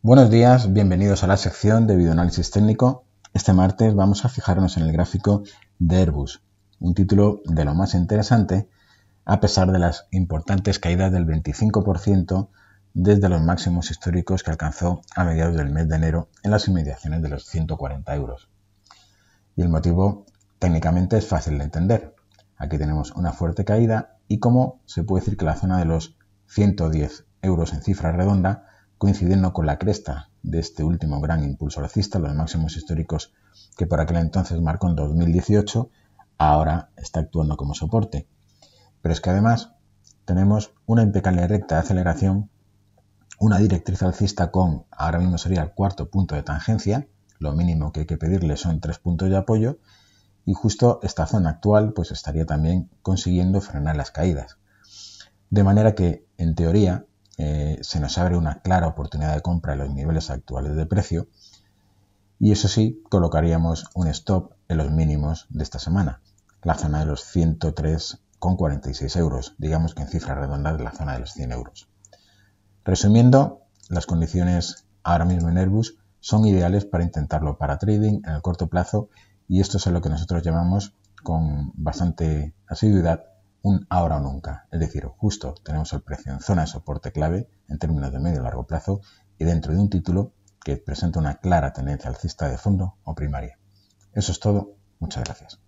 Buenos días, bienvenidos a la sección de videoanálisis técnico. Este martes vamos a fijarnos en el gráfico de Airbus, un título de lo más interesante a pesar de las importantes caídas del 25% desde los máximos históricos que alcanzó a mediados del mes de enero en las inmediaciones de los 140 euros. Y el motivo técnicamente es fácil de entender. Aquí tenemos una fuerte caída y como se puede decir que la zona de los 110 euros en cifra redonda coincidiendo con la cresta de este último gran impulso alcista, los máximos históricos que por aquel entonces marcó en 2018, ahora está actuando como soporte. Pero es que además tenemos una impecable recta de aceleración, una directriz alcista con, ahora mismo sería el cuarto punto de tangencia, lo mínimo que hay que pedirle son tres puntos de apoyo, y justo esta zona actual pues estaría también consiguiendo frenar las caídas. De manera que, en teoría, eh, se nos abre una clara oportunidad de compra en los niveles actuales de precio. Y eso sí, colocaríamos un stop en los mínimos de esta semana, la zona de los 103,46 euros, digamos que en cifra redonda de la zona de los 100 euros. Resumiendo, las condiciones ahora mismo en Airbus son ideales para intentarlo para trading en el corto plazo y esto es lo que nosotros llamamos con bastante asiduidad un ahora o nunca. Es decir, justo tenemos el precio en zona de soporte clave en términos de medio y largo plazo y dentro de un título que presenta una clara tendencia alcista de fondo o primaria. Eso es todo. Muchas gracias.